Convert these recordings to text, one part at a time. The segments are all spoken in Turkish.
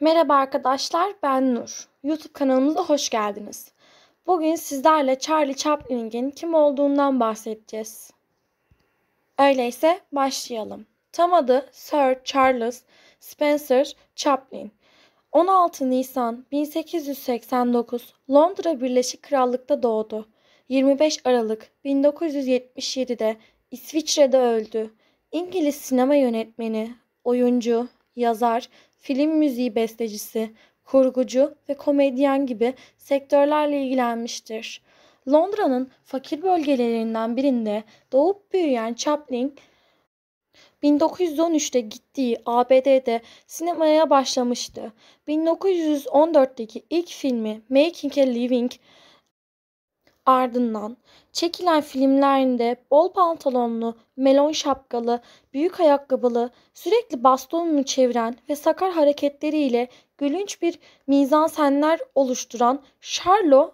Merhaba arkadaşlar, ben Nur. YouTube kanalımıza hoş geldiniz. Bugün sizlerle Charlie Chaplin'in kim olduğundan bahsedeceğiz. Öyleyse başlayalım. Tam adı Sir Charles Spencer Chaplin. 16 Nisan 1889 Londra Birleşik Krallık'ta doğdu. 25 Aralık 1977'de İsviçre'de öldü. İngiliz sinema yönetmeni, oyuncu, yazar, film müziği bestecisi, kurgucu ve komedyen gibi sektörlerle ilgilenmiştir. Londra'nın fakir bölgelerinden birinde doğup büyüyen Chaplin 1913'te gittiği ABD'de sinemaya başlamıştı. 1914'teki ilk filmi Making a Living Ardından çekilen filmlerinde bol pantolonlu, melon şapkalı, büyük ayakkabılı, sürekli bastonunu çeviren ve sakar hareketleriyle gülünç bir mizansenler oluşturan Charlo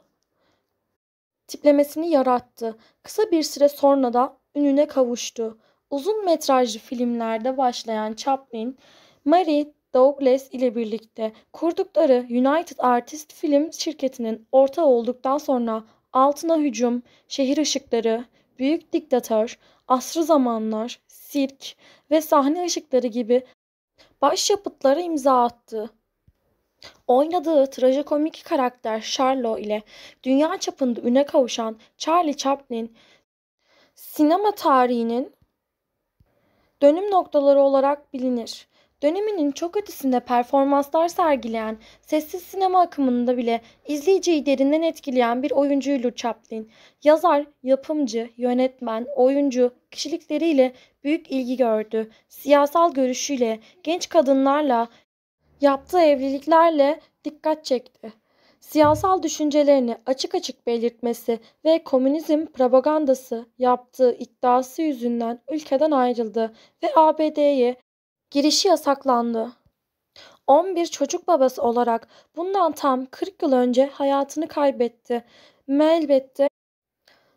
tiplemesini yarattı. Kısa bir süre sonra da ününe kavuştu. Uzun metrajlı filmlerde başlayan Chaplin, Mary Douglas ile birlikte kurdukları United Artist Film şirketinin ortağı olduktan sonra altına hücum, şehir ışıkları, büyük diktatör, asrı zamanlar, sirk ve sahne ışıkları gibi başyapıtlara imza attı. Oynadığı trajikomik karakter Charlo ile dünya çapında üne kavuşan Charlie Chaplin, sinema tarihinin dönüm noktaları olarak bilinir. Döneminin çok ötesinde performanslar sergileyen, sessiz sinema akımında bile izleyiciyi derinden etkileyen bir oyuncuydu Chaplin. Yazar, yapımcı, yönetmen, oyuncu kişilikleriyle büyük ilgi gördü. Siyasal görüşüyle, genç kadınlarla, yaptığı evliliklerle dikkat çekti siyasal düşüncelerini açık açık belirtmesi ve komünizm propagandası yaptığı iddiası yüzünden ülkeden ayrıldı ve ABD'ye girişi yasaklandı. 11 çocuk babası olarak bundan tam 40 yıl önce hayatını kaybetti. Melbette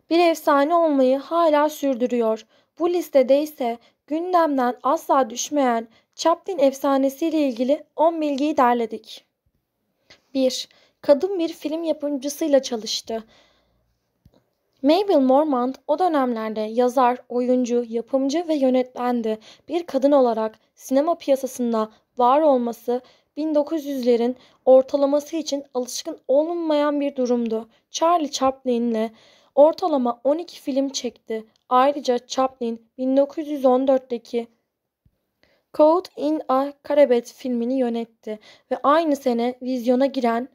bir efsane olmayı hala sürdürüyor. Bu listede ise gündemden asla düşmeyen Chaplin efsanesiyle ilgili 10 bilgiyi derledik. 1. Kadın bir film yapımcısıyla çalıştı. Mabel Normand o dönemlerde yazar, oyuncu, yapımcı ve yönetmendi. Bir kadın olarak sinema piyasasında var olması 1900'lerin ortalaması için alışkın olunmayan bir durumdu. Charlie Chaplin'le ortalama 12 film çekti. Ayrıca Chaplin 1914'teki Caught in a Caribet filmini yönetti ve aynı sene vizyona giren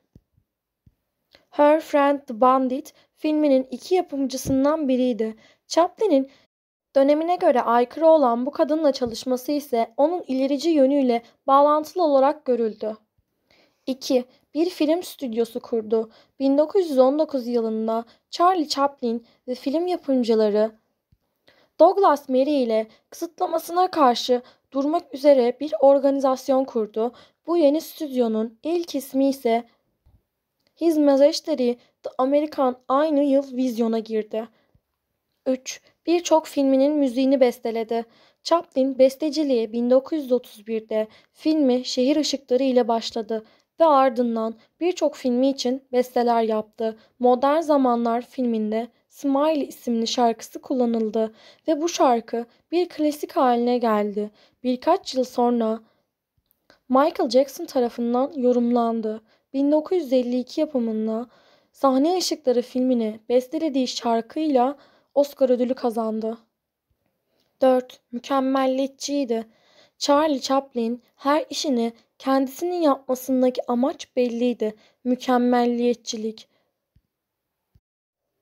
her Friend the Bandit filminin iki yapımcısından biriydi. Chaplin'in dönemine göre aykırı olan bu kadınla çalışması ise onun ilerici yönüyle bağlantılı olarak görüldü. 2. Bir film stüdyosu kurdu. 1919 yılında Charlie Chaplin ve film yapımcıları Douglas Mary ile kısıtlamasına karşı durmak üzere bir organizasyon kurdu. Bu yeni stüdyonun ilk ismi ise His Majesty The American aynı yıl vizyona girdi. 3. Birçok filminin müziğini besteledi. Chaplin besteciliğe 1931'de filmi Şehir Işıkları ile başladı ve ardından birçok filmi için besteler yaptı. Modern Zamanlar filminde Smile isimli şarkısı kullanıldı ve bu şarkı bir klasik haline geldi. Birkaç yıl sonra Michael Jackson tarafından yorumlandı. 1952 yapımında Sahne Işıkları filmini bestelediği şarkıyla Oscar ödülü kazandı. 4. Mükemmelliyetçiydi. Charlie Chaplin her işini kendisinin yapmasındaki amaç belliydi. Mükemmelliyetçilik.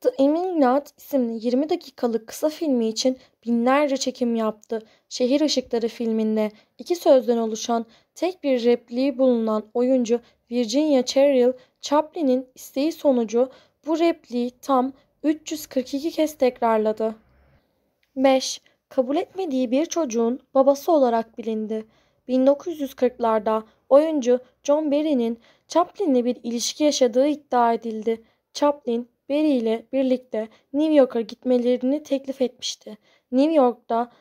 The Eminat isimli 20 dakikalık kısa filmi için binlerce çekim yaptı. Şehir Işıkları filminde iki sözden oluşan tek bir repliği bulunan oyuncu Virginia Cheryl, Chaplin'in isteği sonucu bu repliği tam 342 kez tekrarladı. 5. Kabul etmediği bir çocuğun babası olarak bilindi. 1940'larda oyuncu John Barry'nin Chaplin'le bir ilişki yaşadığı iddia edildi. Chaplin Barry ile birlikte New York'a gitmelerini teklif etmişti. New York'ta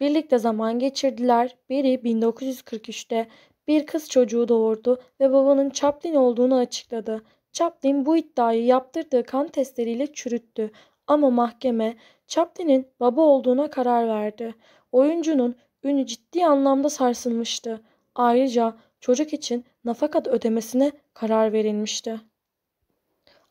birlikte zaman geçirdiler. Barry 1943'te bir kız çocuğu doğurdu ve babanın Chaplin olduğunu açıkladı. Chaplin bu iddiayı yaptırdığı kan testleriyle çürüttü ama mahkeme Chaplin'in baba olduğuna karar verdi. Oyuncunun ünü ciddi anlamda sarsılmıştı. Ayrıca çocuk için nafakat ödemesine karar verilmişti.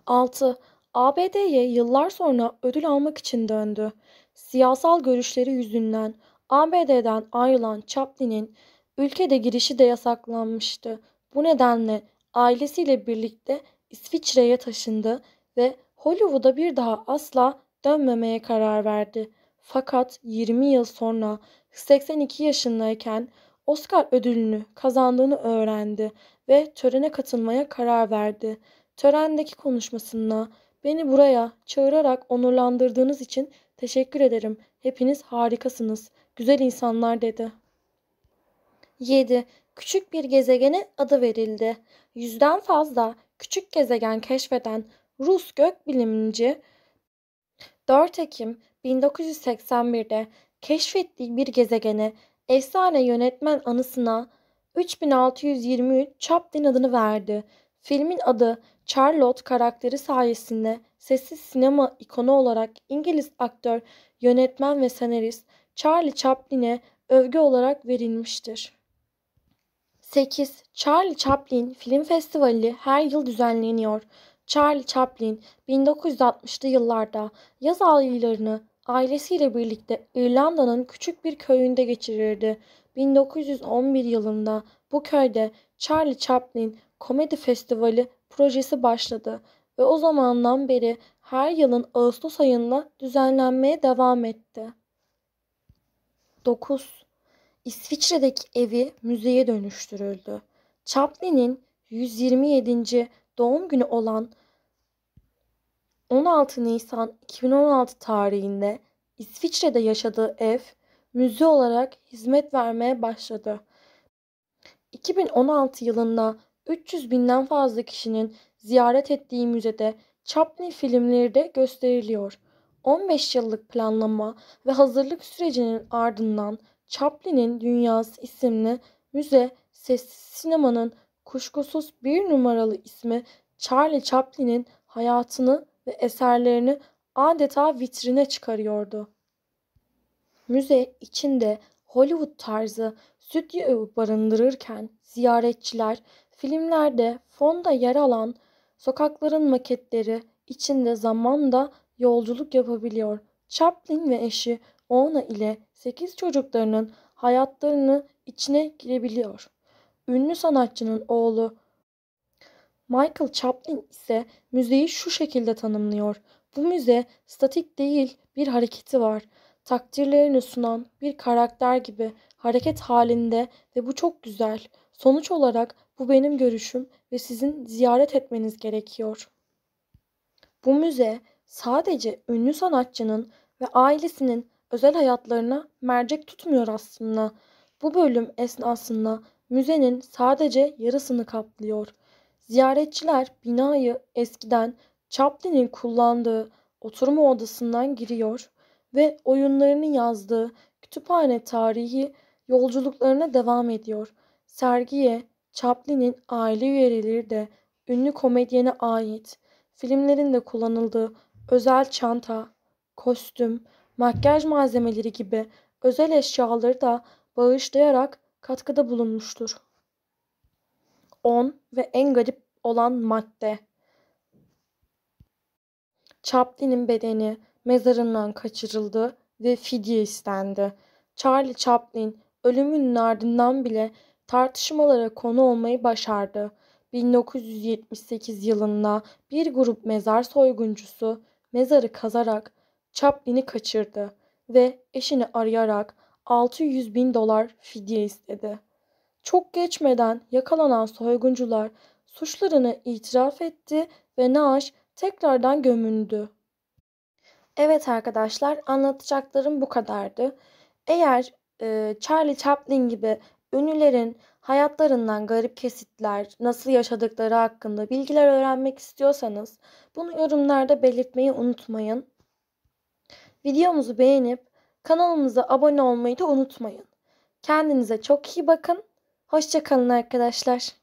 6. ABD'ye yıllar sonra ödül almak için döndü. Siyasal görüşleri yüzünden ABD'den ayrılan Chaplin'in ülkede girişi de yasaklanmıştı. Bu nedenle ailesiyle birlikte İsviçre'ye taşındı ve Hollywood'a bir daha asla dönmemeye karar verdi. Fakat 20 yıl sonra 82 yaşındayken Oscar ödülünü kazandığını öğrendi ve törene katılmaya karar verdi. Törendeki konuşmasında Beni buraya çağırarak onurlandırdığınız için teşekkür ederim. Hepiniz harikasınız. Güzel insanlar dedi. 7. Küçük bir gezegene adı verildi. Yüzden fazla küçük gezegen keşfeden Rus gökbilimci 4 Ekim 1981'de keşfettiği bir gezegene efsane yönetmen anısına 3623 Chaplin adını verdi. Filmin adı Charlotte karakteri sayesinde sessiz sinema ikonu olarak İngiliz aktör, yönetmen ve senarist Charlie Chaplin'e övgü olarak verilmiştir. 8. Charlie Chaplin Film Festivali her yıl düzenleniyor. Charlie Chaplin 1960'lı yıllarda yaz aylarını ailesiyle birlikte İrlanda'nın küçük bir köyünde geçirirdi. 1911 yılında bu köyde Charlie Chaplin Komedi Festivali projesi başladı ve o zamandan beri her yılın Ağustos ayında düzenlenmeye devam etti. 9. İsviçre'deki evi müzeye dönüştürüldü. Chaplin'in 127. doğum günü olan 16 Nisan 2016 tarihinde İsviçre'de yaşadığı ev müze olarak hizmet vermeye başladı. 2016 yılında 300 binden fazla kişinin ziyaret ettiği müzede Chaplin filmleri de gösteriliyor. 15 yıllık planlama ve hazırlık sürecinin ardından Chaplin'in Dünyası isimli müze sessiz sinemanın kuşkusuz bir numaralı ismi Charlie Chaplin'in hayatını ve eserlerini adeta vitrine çıkarıyordu. Müze içinde Hollywood tarzı stüdyo barındırırken ziyaretçiler filmlerde fonda yer alan sokakların maketleri içinde zamanda yolculuk yapabiliyor. Chaplin ve eşi Ona ile 8 çocuklarının hayatlarını içine girebiliyor. Ünlü sanatçının oğlu Michael Chaplin ise müzeyi şu şekilde tanımlıyor. Bu müze statik değil bir hareketi var takdirlerini sunan bir karakter gibi hareket halinde ve bu çok güzel. Sonuç olarak bu benim görüşüm ve sizin ziyaret etmeniz gerekiyor. Bu müze sadece ünlü sanatçının ve ailesinin özel hayatlarına mercek tutmuyor aslında. Bu bölüm esnasında müzenin sadece yarısını kaplıyor. Ziyaretçiler binayı eskiden Chaplin'in kullandığı oturma odasından giriyor ve oyunlarını yazdığı kütüphane tarihi yolculuklarına devam ediyor. Sergiye Chaplin'in aile üyeleri de ünlü komedyene ait filmlerinde kullanıldığı özel çanta, kostüm, makyaj malzemeleri gibi özel eşyaları da bağışlayarak katkıda bulunmuştur. 10 ve en garip olan madde. Chaplin'in bedeni mezarından kaçırıldı ve fidye istendi. Charlie Chaplin ölümünün ardından bile tartışmalara konu olmayı başardı. 1978 yılında bir grup mezar soyguncusu mezarı kazarak Chaplin'i kaçırdı ve eşini arayarak 600 bin dolar fidye istedi. Çok geçmeden yakalanan soyguncular suçlarını itiraf etti ve Naş tekrardan gömüldü. Evet arkadaşlar anlatacaklarım bu kadardı. Eğer e, Charlie Chaplin gibi ünlülerin hayatlarından garip kesitler, nasıl yaşadıkları hakkında bilgiler öğrenmek istiyorsanız bunu yorumlarda belirtmeyi unutmayın. Videomuzu beğenip kanalımıza abone olmayı da unutmayın. Kendinize çok iyi bakın. Hoşçakalın arkadaşlar.